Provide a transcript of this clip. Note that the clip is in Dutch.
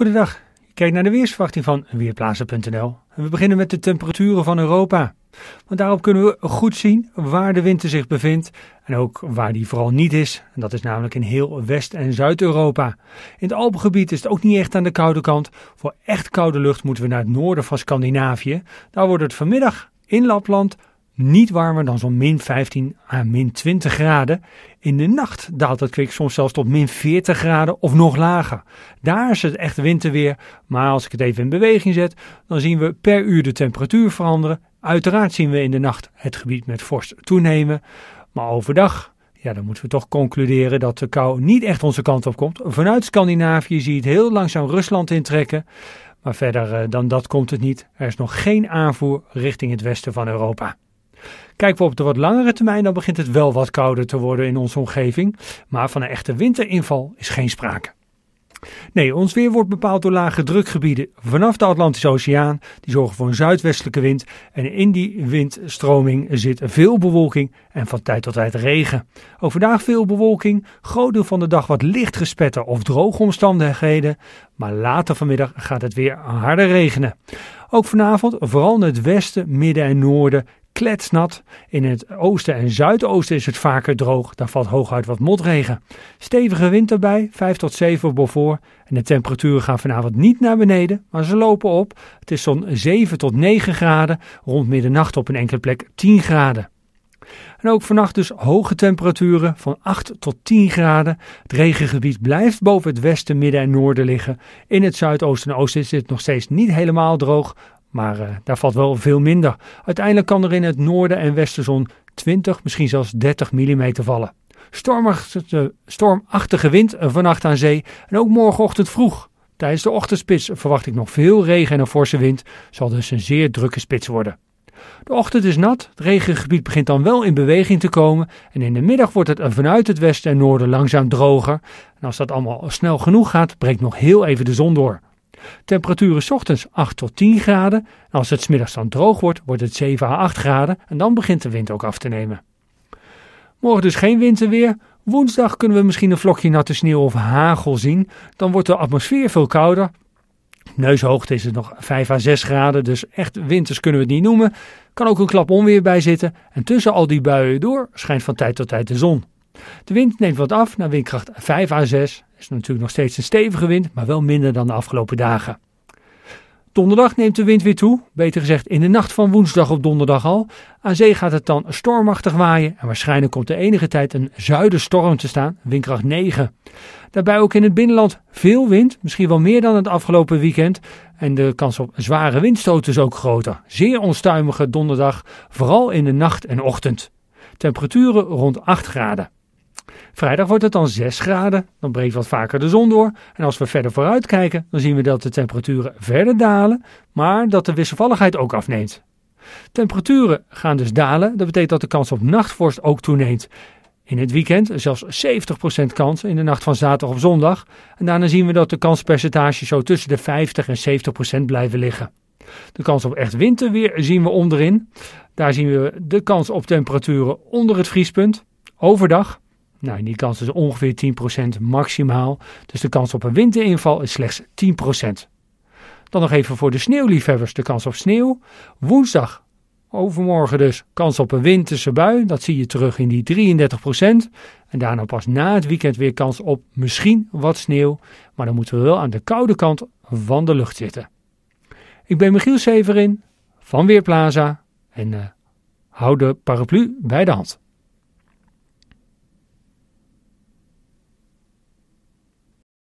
Goedendag, je Kijk naar de weersverwachting van Weerplaatsen.nl. We beginnen met de temperaturen van Europa. Want daarop kunnen we goed zien waar de winter zich bevindt en ook waar die vooral niet is. En dat is namelijk in heel West- en Zuid-Europa. In het Alpengebied is het ook niet echt aan de koude kant. Voor echt koude lucht moeten we naar het noorden van Scandinavië. Daar wordt het vanmiddag in Lapland niet warmer dan zo'n min 15 à min 20 graden. In de nacht daalt het kwik soms zelfs tot min 40 graden of nog lager. Daar is het echt winterweer, maar als ik het even in beweging zet, dan zien we per uur de temperatuur veranderen. Uiteraard zien we in de nacht het gebied met vorst toenemen, maar overdag ja, dan moeten we toch concluderen dat de kou niet echt onze kant op komt. Vanuit Scandinavië zie je het heel langzaam Rusland intrekken. Maar verder eh, dan dat komt het niet. Er is nog geen aanvoer richting het westen van Europa. Kijken we op de wat langere termijn, dan begint het wel wat kouder te worden in onze omgeving. Maar van een echte winterinval is geen sprake. Nee, ons weer wordt bepaald door lage drukgebieden vanaf de Atlantische Oceaan. Die zorgen voor een zuidwestelijke wind. En in die windstroming zit veel bewolking en van tijd tot tijd regen. Overdag veel bewolking, groot deel van de dag wat licht gespetter of droge omstandigheden. Maar later vanmiddag gaat het weer harder regenen. Ook vanavond, vooral in het westen, midden en noorden, kletsnat. In het oosten en zuidoosten is het vaker droog. Dan valt hooguit wat motregen. Stevige wind erbij, 5 tot 7 Beaufort. En de temperaturen gaan vanavond niet naar beneden, maar ze lopen op. Het is zo'n 7 tot 9 graden. Rond middernacht op een enkele plek 10 graden. En ook vannacht dus hoge temperaturen van 8 tot 10 graden. Het regengebied blijft boven het westen, midden en noorden liggen. In het zuidoosten en oosten is het nog steeds niet helemaal droog. Maar eh, daar valt wel veel minder. Uiteindelijk kan er in het noorden en westen zo'n 20, misschien zelfs 30 mm vallen. Stormachtige wind eh, vannacht aan zee en ook morgenochtend vroeg. Tijdens de ochtendspits verwacht ik nog veel regen en een forse wind. Zal dus een zeer drukke spits worden. De ochtend is nat, het regengebied begint dan wel in beweging te komen en in de middag wordt het eh, vanuit het westen en noorden langzaam droger. En als dat allemaal snel genoeg gaat, breekt nog heel even de zon door. Temperaturen ochtends 8 tot 10 graden. als het middags dan droog wordt, wordt het 7 à 8 graden en dan begint de wind ook af te nemen. Morgen dus geen winterweer. Woensdag kunnen we misschien een vlokje natte sneeuw of hagel zien. Dan wordt de atmosfeer veel kouder. Neushoogte is het nog 5 à 6 graden, dus echt winters kunnen we het niet noemen. Kan ook een klap onweer bij zitten. En tussen al die buien door schijnt van tijd tot tijd de zon. De wind neemt wat af naar windkracht 5 à 6. Is natuurlijk nog steeds een stevige wind, maar wel minder dan de afgelopen dagen. Donderdag neemt de wind weer toe, beter gezegd in de nacht van woensdag op donderdag al. Aan zee gaat het dan stormachtig waaien en waarschijnlijk komt de enige tijd een zuidenstorm te staan, windkracht 9. Daarbij ook in het binnenland veel wind, misschien wel meer dan het afgelopen weekend. En de kans op zware windstoten is ook groter. Zeer onstuimige donderdag, vooral in de nacht en ochtend. Temperaturen rond 8 graden. Vrijdag wordt het dan 6 graden, dan breekt wat vaker de zon door. En als we verder vooruit kijken, dan zien we dat de temperaturen verder dalen, maar dat de wisselvalligheid ook afneemt. Temperaturen gaan dus dalen, dat betekent dat de kans op nachtvorst ook toeneemt. In het weekend zelfs 70% kans in de nacht van zaterdag op zondag. En daarna zien we dat de kanspercentage zo tussen de 50 en 70% blijven liggen. De kans op echt winterweer zien we onderin. Daar zien we de kans op temperaturen onder het vriespunt, overdag nou, die kans is ongeveer 10% maximaal. Dus de kans op een winterinval is slechts 10%. Dan nog even voor de sneeuwliefhebbers de kans op sneeuw. Woensdag, overmorgen dus, kans op een winterse bui. Dat zie je terug in die 33%. En daarna pas na het weekend weer kans op misschien wat sneeuw. Maar dan moeten we wel aan de koude kant van de lucht zitten. Ik ben Michiel Severin van Weerplaza en uh, hou de paraplu bij de hand.